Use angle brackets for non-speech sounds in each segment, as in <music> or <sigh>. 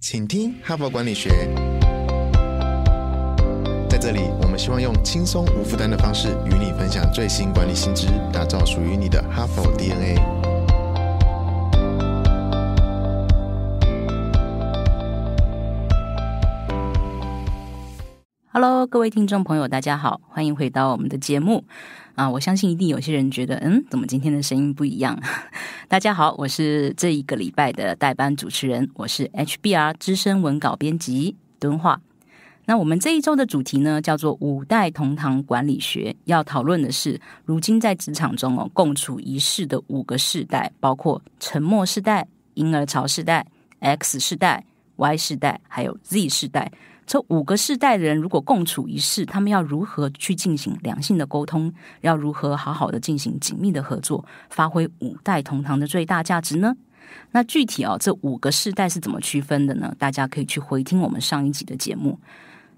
请听《哈佛管理学》。在这里，我们希望用轻松无负担的方式与你分享最新管理新知，打造属于你的哈佛 DNA。Hello，各位听众朋友，大家好，欢迎回到我们的节目啊！我相信一定有些人觉得，嗯，怎么今天的声音不一样？<laughs> 大家好，我是这一个礼拜的代班主持人，我是 HBR 资深文稿编辑敦化。那我们这一周的主题呢，叫做“五代同堂管理学”，要讨论的是，如今在职场中哦，共处一室的五个世代，包括沉默世代、婴儿潮世代、X 世代、Y 世代，还有 Z 世代。这五个世代的人如果共处一室，他们要如何去进行良性的沟通？要如何好好的进行紧密的合作，发挥五代同堂的最大价值呢？那具体啊，这五个世代是怎么区分的呢？大家可以去回听我们上一集的节目。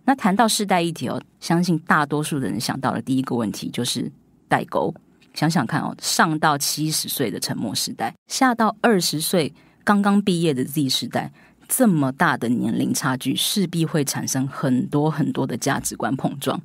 那谈到世代议题，相信大多数的人想到的第一个问题就是代沟。想想看哦，上到七十岁的沉默时代，下到二十岁刚刚毕业的 Z 时代。这么大的年龄差距，势必会产生很多很多的价值观碰撞。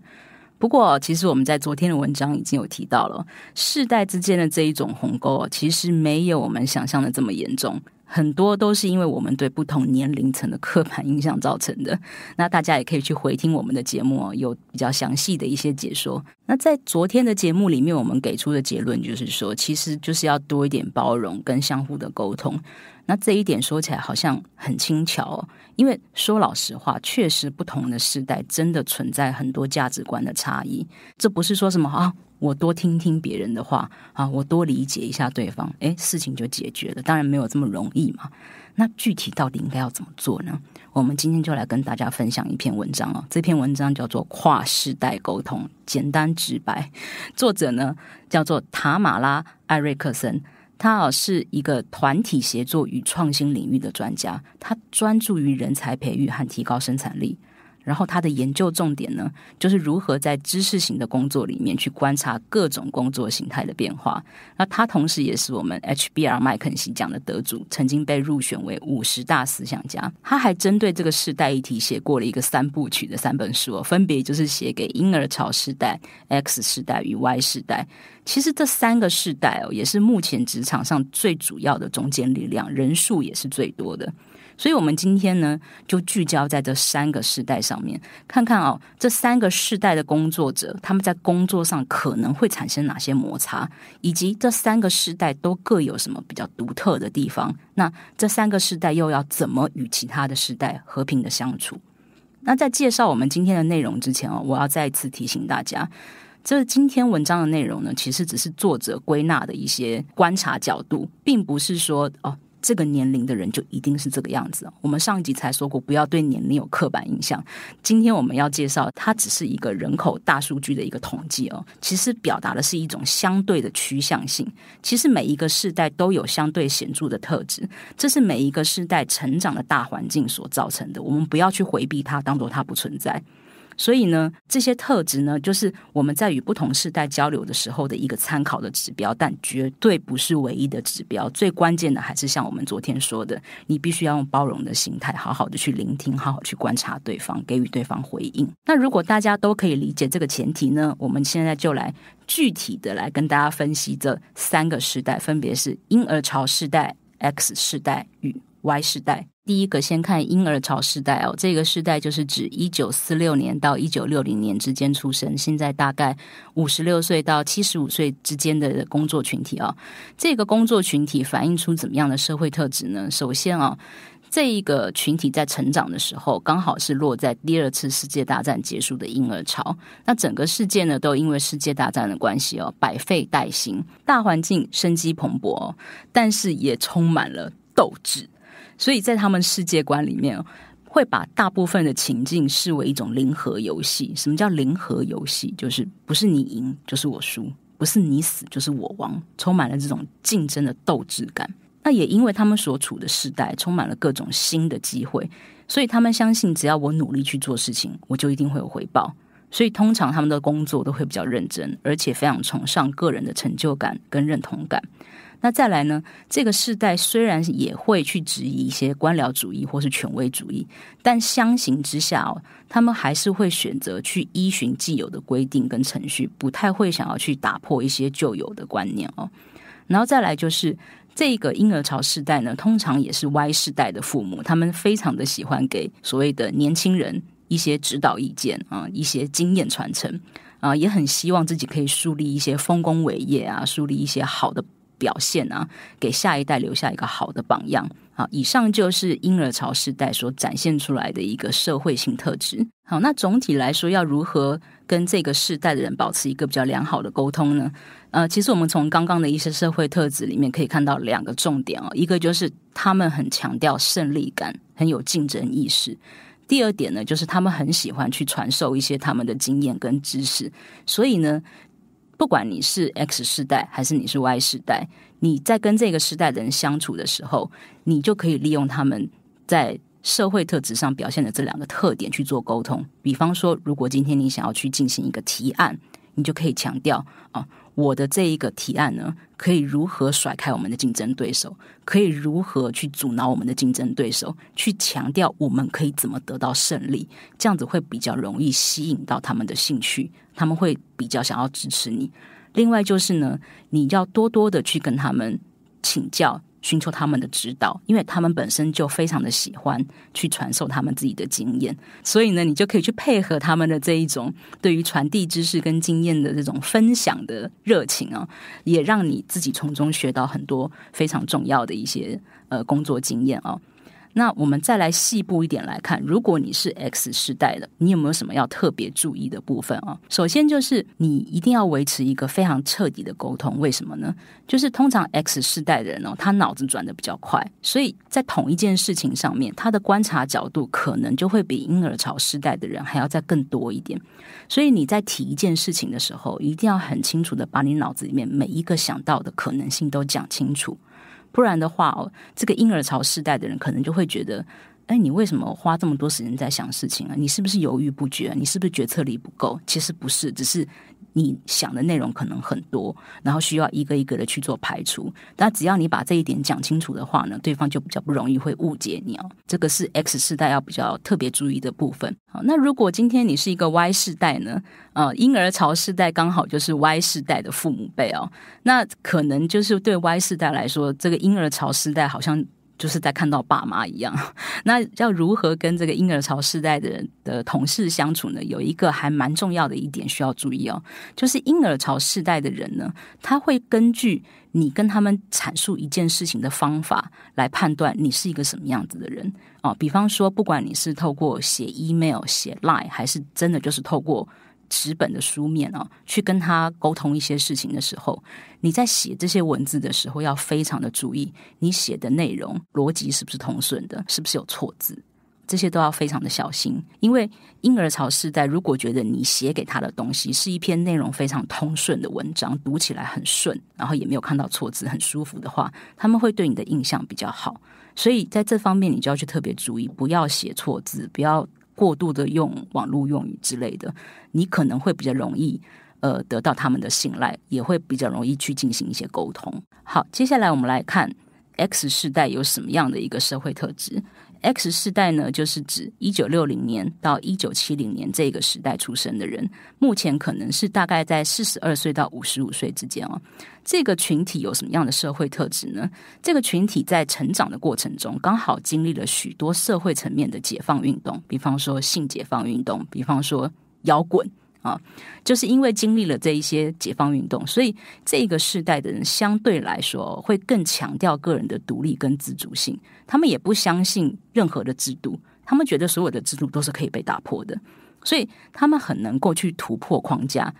不过，其实我们在昨天的文章已经有提到了，世代之间的这一种鸿沟，其实没有我们想象的这么严重。很多都是因为我们对不同年龄层的刻板印象造成的。那大家也可以去回听我们的节目，有比较详细的一些解说。那在昨天的节目里面，我们给出的结论就是说，其实就是要多一点包容跟相互的沟通。那这一点说起来好像很轻巧，哦，因为说老实话，确实不同的世代真的存在很多价值观的差异。这不是说什么啊，我多听听别人的话啊，我多理解一下对方，诶，事情就解决了。当然没有这么容易嘛。那具体到底应该要怎么做呢？我们今天就来跟大家分享一篇文章哦。这篇文章叫做《跨世代沟通》，简单直白，作者呢叫做塔马拉·艾瑞克森。他啊是一个团体协作与创新领域的专家，他专注于人才培育和提高生产力。然后他的研究重点呢，就是如何在知识型的工作里面去观察各种工作形态的变化。那他同时也是我们 HBR 麦肯锡奖的得主，曾经被入选为五十大思想家。他还针对这个时代议题写过了一个三部曲的三本书，哦，分别就是写给婴儿潮时代、X 时代与 Y 时代。其实这三个世代哦，也是目前职场上最主要的中坚力量，人数也是最多的。所以，我们今天呢，就聚焦在这三个世代上面，看看哦，这三个世代的工作者，他们在工作上可能会产生哪些摩擦，以及这三个世代都各有什么比较独特的地方。那这三个世代又要怎么与其他的时代和平的相处？那在介绍我们今天的内容之前哦，我要再次提醒大家，这今天文章的内容呢，其实只是作者归纳的一些观察角度，并不是说哦。这个年龄的人就一定是这个样子。我们上一集才说过，不要对年龄有刻板印象。今天我们要介绍，它只是一个人口大数据的一个统计哦，其实表达的是一种相对的趋向性。其实每一个世代都有相对显著的特质，这是每一个世代成长的大环境所造成的。我们不要去回避它，当做它不存在。所以呢，这些特质呢，就是我们在与不同世代交流的时候的一个参考的指标，但绝对不是唯一的指标。最关键的还是像我们昨天说的，你必须要用包容的心态，好好的去聆听，好好去观察对方，给予对方回应。那如果大家都可以理解这个前提呢，我们现在就来具体的来跟大家分析这三个时代，分别是婴儿潮时代、X 时代与 Y 时代。第一个先看婴儿潮时代哦，这个时代就是指一九四六年到一九六零年之间出生，现在大概五十六岁到七十五岁之间的工作群体啊。这个工作群体反映出怎么样的社会特质呢？首先啊，这一个群体在成长的时候，刚好是落在第二次世界大战结束的婴儿潮。那整个世界呢，都因为世界大战的关系哦，百废待兴，大环境生机蓬勃，但是也充满了斗志。所以在他们世界观里面，会把大部分的情境视为一种零和游戏。什么叫零和游戏？就是不是你赢就是我输，不是你死就是我亡，充满了这种竞争的斗志感。那也因为他们所处的时代充满了各种新的机会，所以他们相信，只要我努力去做事情，我就一定会有回报。所以通常他们的工作都会比较认真，而且非常崇尚个人的成就感跟认同感。那再来呢？这个世代虽然也会去质疑一些官僚主义或是权威主义，但相形之下哦，他们还是会选择去依循既有的规定跟程序，不太会想要去打破一些旧有的观念哦。然后再来就是这个婴儿潮世代呢，通常也是 Y 世代的父母，他们非常的喜欢给所谓的年轻人一些指导意见啊，一些经验传承啊，也很希望自己可以树立一些丰功伟业啊，树立一些好的。表现啊，给下一代留下一个好的榜样啊！以上就是婴儿潮时代所展现出来的一个社会性特质。好，那总体来说，要如何跟这个世代的人保持一个比较良好的沟通呢？呃，其实我们从刚刚的一些社会特质里面可以看到两个重点哦，一个就是他们很强调胜利感，很有竞争意识；第二点呢，就是他们很喜欢去传授一些他们的经验跟知识。所以呢。不管你是 X 世代还是你是 Y 世代，你在跟这个时代的人相处的时候，你就可以利用他们在社会特质上表现的这两个特点去做沟通。比方说，如果今天你想要去进行一个提案，你就可以强调啊。我的这一个提案呢，可以如何甩开我们的竞争对手？可以如何去阻挠我们的竞争对手？去强调我们可以怎么得到胜利，这样子会比较容易吸引到他们的兴趣，他们会比较想要支持你。另外就是呢，你要多多的去跟他们请教。寻求他们的指导，因为他们本身就非常的喜欢去传授他们自己的经验，所以呢，你就可以去配合他们的这一种对于传递知识跟经验的这种分享的热情啊，也让你自己从中学到很多非常重要的一些呃工作经验啊。那我们再来细部一点来看，如果你是 X 世代的，你有没有什么要特别注意的部分啊？首先就是你一定要维持一个非常彻底的沟通。为什么呢？就是通常 X 世代的人哦，他脑子转的比较快，所以在同一件事情上面，他的观察角度可能就会比婴儿潮世代的人还要再更多一点。所以你在提一件事情的时候，一定要很清楚的把你脑子里面每一个想到的可能性都讲清楚。不然的话，这个婴儿潮世代的人可能就会觉得，哎，你为什么花这么多时间在想事情啊？你是不是犹豫不决？你是不是决策力不够？其实不是，只是。你想的内容可能很多，然后需要一个一个的去做排除。但只要你把这一点讲清楚的话呢，对方就比较不容易会误解你哦。这个是 X 世代要比较特别注意的部分。好，那如果今天你是一个 Y 世代呢？呃，婴儿潮世代刚好就是 Y 世代的父母辈哦。那可能就是对 Y 世代来说，这个婴儿潮世代好像。就是在看到爸妈一样，<laughs> 那要如何跟这个婴儿潮世代的人的同事相处呢？有一个还蛮重要的一点需要注意哦，就是婴儿潮世代的人呢，他会根据你跟他们阐述一件事情的方法来判断你是一个什么样子的人啊。比方说，不管你是透过写 email、写 line，还是真的就是透过。纸本的书面啊，去跟他沟通一些事情的时候，你在写这些文字的时候，要非常的注意你写的内容逻辑是不是通顺的，是不是有错字，这些都要非常的小心。因为婴儿潮世代如果觉得你写给他的东西是一篇内容非常通顺的文章，读起来很顺，然后也没有看到错字，很舒服的话，他们会对你的印象比较好。所以在这方面，你就要去特别注意，不要写错字，不要。过度的用网络用语之类的，你可能会比较容易，呃，得到他们的信赖，也会比较容易去进行一些沟通。好，接下来我们来看 X 世代有什么样的一个社会特质。X 世代呢，就是指一九六零年到一九七零年这个时代出生的人，目前可能是大概在四十二岁到五十五岁之间哦。这个群体有什么样的社会特质呢？这个群体在成长的过程中，刚好经历了许多社会层面的解放运动，比方说性解放运动，比方说摇滚。啊，就是因为经历了这一些解放运动，所以这个世代的人相对来说会更强调个人的独立跟自主性。他们也不相信任何的制度，他们觉得所有的制度都是可以被打破的，所以他们很能够去突破框架，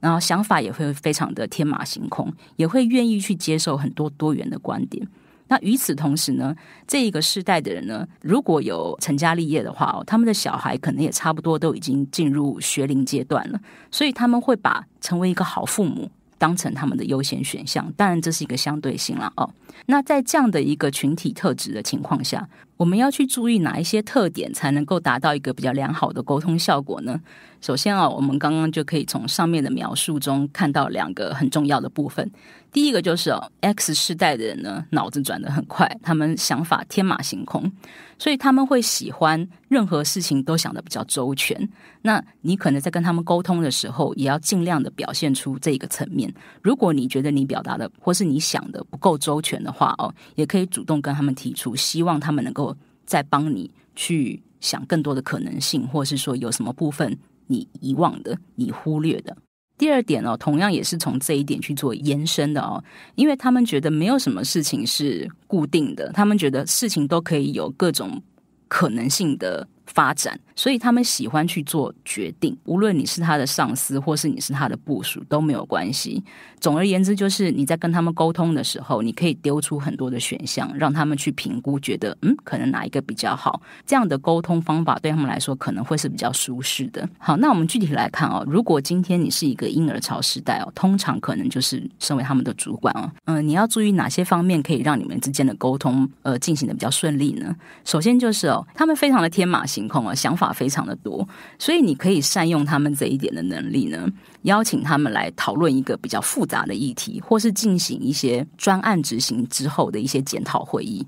然后想法也会非常的天马行空，也会愿意去接受很多多元的观点。那与此同时呢，这一个世代的人呢，如果有成家立业的话，哦，他们的小孩可能也差不多都已经进入学龄阶段了，所以他们会把成为一个好父母当成他们的优先选项。当然，这是一个相对性了哦，那在这样的一个群体特质的情况下。我们要去注意哪一些特点才能够达到一个比较良好的沟通效果呢？首先啊，我们刚刚就可以从上面的描述中看到两个很重要的部分。第一个就是哦，X 世代的人呢，脑子转得很快，他们想法天马行空，所以他们会喜欢任何事情都想得比较周全。那你可能在跟他们沟通的时候，也要尽量的表现出这一个层面。如果你觉得你表达的或是你想的不够周全的话哦，也可以主动跟他们提出，希望他们能够。在帮你去想更多的可能性，或是说有什么部分你遗忘的、你忽略的。第二点哦，同样也是从这一点去做延伸的哦，因为他们觉得没有什么事情是固定的，他们觉得事情都可以有各种可能性的。发展，所以他们喜欢去做决定。无论你是他的上司，或是你是他的部署都没有关系。总而言之，就是你在跟他们沟通的时候，你可以丢出很多的选项，让他们去评估，觉得嗯，可能哪一个比较好。这样的沟通方法对他们来说可能会是比较舒适的。好，那我们具体来看哦。如果今天你是一个婴儿潮时代哦，通常可能就是身为他们的主管哦，嗯，你要注意哪些方面可以让你们之间的沟通呃进行的比较顺利呢？首先就是哦，他们非常的天马行。情况啊，想法非常的多，所以你可以善用他们这一点的能力呢，邀请他们来讨论一个比较复杂的议题，或是进行一些专案执行之后的一些检讨会议。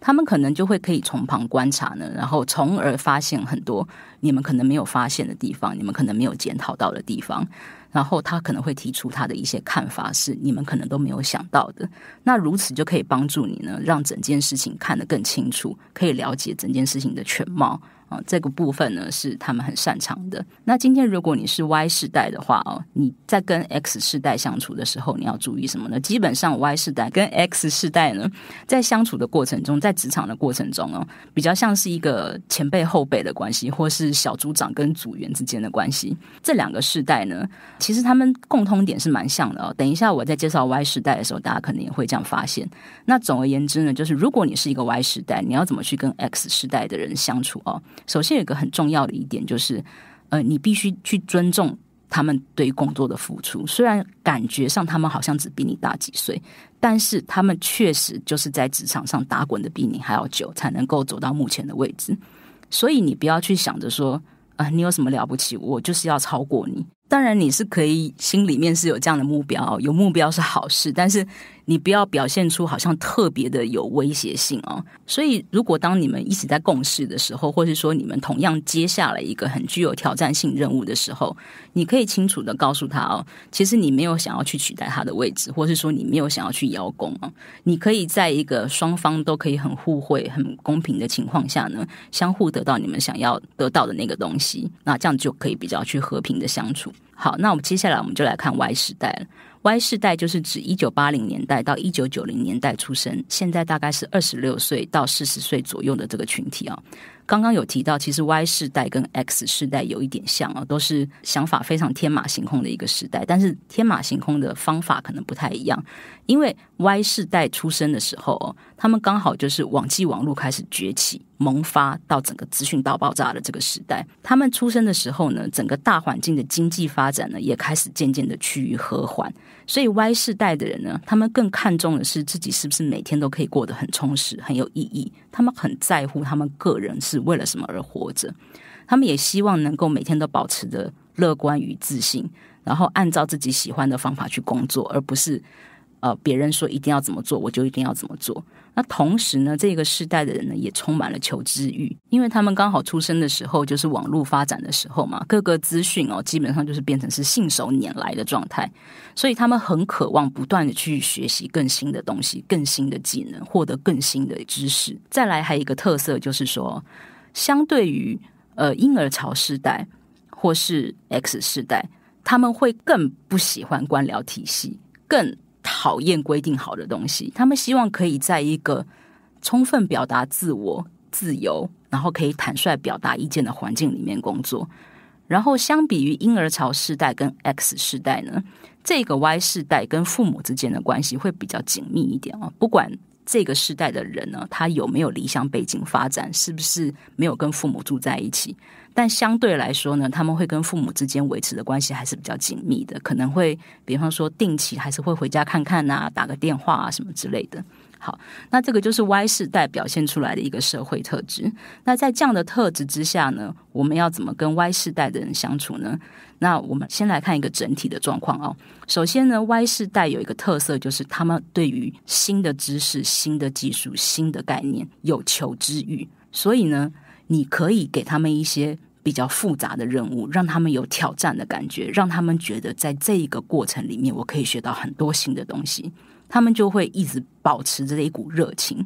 他们可能就会可以从旁观察呢，然后从而发现很多你们可能没有发现的地方，你们可能没有检讨到的地方。然后他可能会提出他的一些看法，是你们可能都没有想到的。那如此就可以帮助你呢，让整件事情看得更清楚，可以了解整件事情的全貌。这个部分呢是他们很擅长的。那今天如果你是 Y 世代的话哦，你在跟 X 世代相处的时候，你要注意什么呢？基本上 Y 世代跟 X 世代呢，在相处的过程中，在职场的过程中哦，比较像是一个前辈后辈的关系，或是小组长跟组员之间的关系。这两个世代呢，其实他们共通点是蛮像的哦。等一下我在介绍 Y 世代的时候，大家可能也会这样发现。那总而言之呢，就是如果你是一个 Y 世代，你要怎么去跟 X 世代的人相处哦？首先有一个很重要的一点就是，呃，你必须去尊重他们对于工作的付出。虽然感觉上他们好像只比你大几岁，但是他们确实就是在职场上打滚的比你还要久，才能够走到目前的位置。所以你不要去想着说，啊，你有什么了不起？我就是要超过你。当然，你是可以心里面是有这样的目标，有目标是好事，但是你不要表现出好像特别的有威胁性哦。所以，如果当你们一起在共事的时候，或是说你们同样接下了一个很具有挑战性任务的时候，你可以清楚的告诉他哦，其实你没有想要去取代他的位置，或是说你没有想要去邀功哦。你可以在一个双方都可以很互惠、很公平的情况下呢，相互得到你们想要得到的那个东西，那这样就可以比较去和平的相处。好，那我们接下来我们就来看 Y 时代了。Y 世代就是指一九八零年代到一九九零年代出生，现在大概是二十六岁到四十岁左右的这个群体啊。刚刚有提到，其实 Y 世代跟 X 世代有一点像啊，都是想法非常天马行空的一个时代，但是天马行空的方法可能不太一样。因为 Y 世代出生的时候，他们刚好就是网际网络开始崛起、萌发到整个资讯大爆炸的这个时代。他们出生的时候呢，整个大环境的经济发展呢，也开始渐渐的趋于和缓。所以 Y 世代的人呢，他们更看重的是自己是不是每天都可以过得很充实、很有意义。他们很在乎他们个人是为了什么而活着，他们也希望能够每天都保持着乐观与自信，然后按照自己喜欢的方法去工作，而不是，呃，别人说一定要怎么做，我就一定要怎么做。那同时呢，这个世代的人呢，也充满了求知欲，因为他们刚好出生的时候就是网络发展的时候嘛，各个资讯哦，基本上就是变成是信手拈来的状态，所以他们很渴望不断的去学习更新的东西、更新的技能、获得更新的知识。再来还有一个特色就是说，相对于呃婴儿潮时代或是 X 世代，他们会更不喜欢官僚体系，更。讨厌规定好的东西，他们希望可以在一个充分表达自我、自由，然后可以坦率表达意见的环境里面工作。然后，相比于婴儿潮世代跟 X 世代呢，这个 Y 世代跟父母之间的关系会比较紧密一点啊。不管。这个时代的人呢，他有没有离乡背景发展？是不是没有跟父母住在一起？但相对来说呢，他们会跟父母之间维持的关系还是比较紧密的，可能会，比方说定期还是会回家看看呐，打个电话啊什么之类的。好，那这个就是 Y 世代表现出来的一个社会特质。那在这样的特质之下呢，我们要怎么跟 Y 世代的人相处呢？那我们先来看一个整体的状况哦。首先呢，Y 世代有一个特色，就是他们对于新的知识、新的技术、新的概念有求知欲。所以呢，你可以给他们一些比较复杂的任务，让他们有挑战的感觉，让他们觉得在这一个过程里面，我可以学到很多新的东西。他们就会一直保持着一股热情，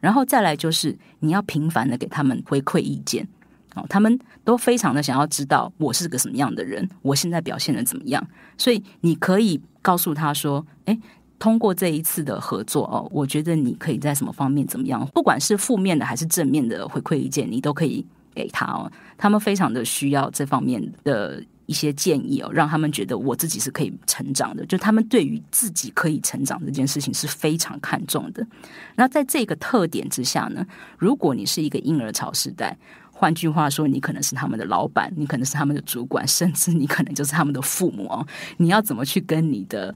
然后再来就是你要频繁的给他们回馈意见哦，他们都非常的想要知道我是个什么样的人，我现在表现的怎么样，所以你可以告诉他说，诶。通过这一次的合作哦，我觉得你可以在什么方面怎么样，不管是负面的还是正面的回馈意见，你都可以给他哦，他们非常的需要这方面的。一些建议哦，让他们觉得我自己是可以成长的。就他们对于自己可以成长这件事情是非常看重的。那在这个特点之下呢，如果你是一个婴儿潮时代，换句话说，你可能是他们的老板，你可能是他们的主管，甚至你可能就是他们的父母哦。你要怎么去跟你的、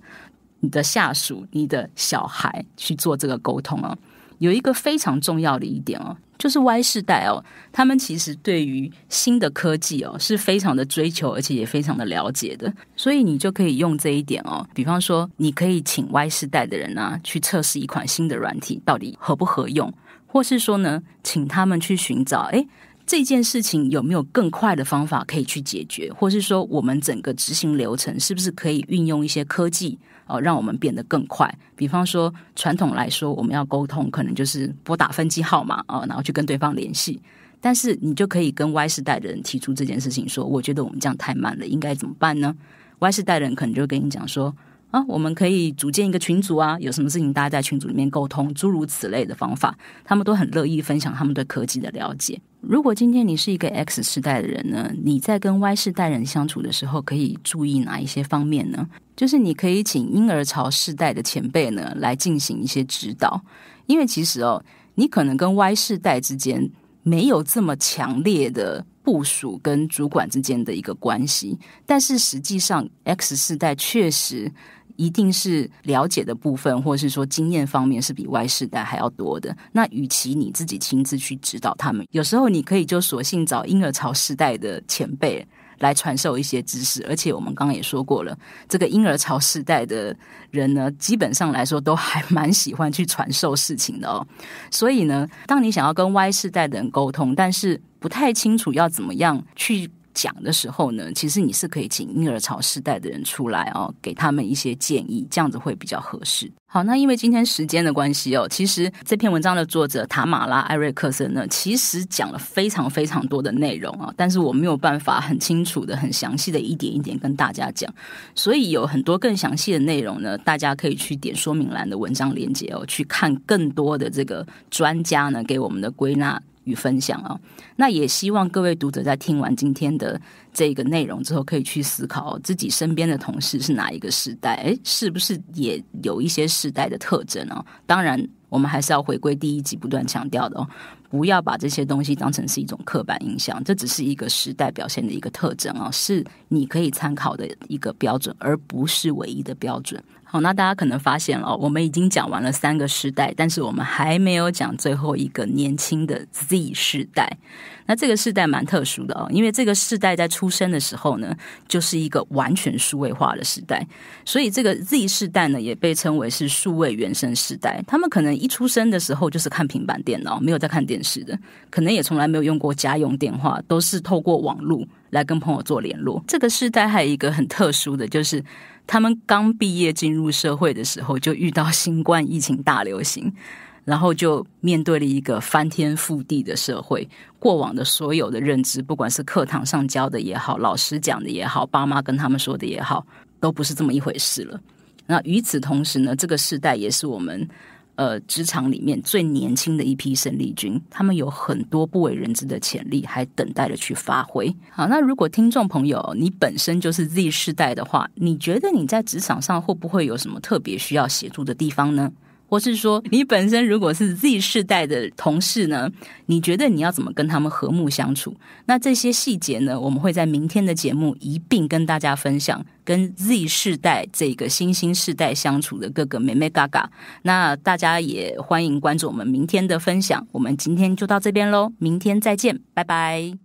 你的下属、你的小孩去做这个沟通啊？有一个非常重要的一点哦。就是 Y 世代哦，他们其实对于新的科技哦是非常的追求，而且也非常的了解的，所以你就可以用这一点哦。比方说，你可以请 Y 世代的人啊去测试一款新的软体到底合不合用，或是说呢，请他们去寻找，诶，这件事情有没有更快的方法可以去解决，或是说我们整个执行流程是不是可以运用一些科技。哦，让我们变得更快。比方说，传统来说，我们要沟通，可能就是拨打分机号码，哦，然后去跟对方联系。但是，你就可以跟 Y 世代的人提出这件事情，说：“我觉得我们这样太慢了，应该怎么办呢？”Y 世代的人可能就跟你讲说。啊，我们可以组建一个群组啊，有什么事情大家在群组里面沟通，诸如此类的方法，他们都很乐意分享他们对科技的了解。如果今天你是一个 X 世代的人呢，你在跟 Y 世代人相处的时候，可以注意哪一些方面呢？就是你可以请婴儿潮世代的前辈呢来进行一些指导，因为其实哦，你可能跟 Y 世代之间没有这么强烈的部署跟主管之间的一个关系，但是实际上 X 世代确实。一定是了解的部分，或是说经验方面是比 Y 世代还要多的。那与其你自己亲自去指导他们，有时候你可以就索性找婴儿潮世代的前辈来传授一些知识。而且我们刚刚也说过了，这个婴儿潮世代的人呢，基本上来说都还 <laughs> 蛮喜欢去传授事情的哦。所以呢，当你想要跟 Y 世代的人沟通，但是不太清楚要怎么样去。讲的时候呢，其实你是可以请婴儿潮世代的人出来哦，给他们一些建议，这样子会比较合适。好，那因为今天时间的关系哦，其实这篇文章的作者塔马拉艾瑞克森呢，其实讲了非常非常多的内容啊，但是我没有办法很清楚的、很详细的一点一点跟大家讲，所以有很多更详细的内容呢，大家可以去点说明栏的文章链接哦，去看更多的这个专家呢给我们的归纳。与分享哦，那也希望各位读者在听完今天的这个内容之后，可以去思考自己身边的同事是哪一个时代，诶，是不是也有一些时代的特征呢？当然，我们还是要回归第一集不断强调的哦，不要把这些东西当成是一种刻板印象，这只是一个时代表现的一个特征啊，是你可以参考的一个标准，而不是唯一的标准。哦，那大家可能发现了，我们已经讲完了三个时代，但是我们还没有讲最后一个年轻的 Z 世代。那这个世代蛮特殊的哦，因为这个世代在出生的时候呢，就是一个完全数位化的时代，所以这个 Z 世代呢，也被称为是数位原生世代。他们可能一出生的时候就是看平板电脑，没有在看电视的，可能也从来没有用过家用电话，都是透过网络来跟朋友做联络。这个世代还有一个很特殊的就是。他们刚毕业进入社会的时候，就遇到新冠疫情大流行，<laughs> 然后就面对了一个翻天覆地的社会。过往的所有的认知，不管是课堂上教的也好，老师讲的也好，爸妈跟他们说的也好，都不是这么一回事了。那与此同时呢，这个时代也是我们。呃，职场里面最年轻的一批生力军，他们有很多不为人知的潜力，还等待着去发挥。好，那如果听众朋友你本身就是 Z 世代的话，你觉得你在职场上会不会有什么特别需要协助的地方呢？或是说，你本身如果是 Z 世代的同事呢？你觉得你要怎么跟他们和睦相处？那这些细节呢？我们会在明天的节目一并跟大家分享，跟 Z 世代这个新兴世代相处的各个美美嘎嘎。那大家也欢迎关注我们明天的分享。我们今天就到这边喽，明天再见，拜拜。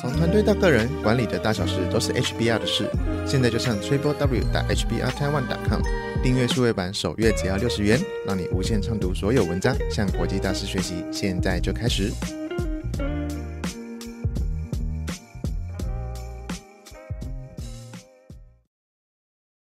从团队到个人，管理的大小事都是 HBR 的事。现在就上 TripleW. 打 HBR Taiwan. 点 com，订阅数位版，首月只要六十元，让你无限畅读所有文章，向国际大师学习。现在就开始。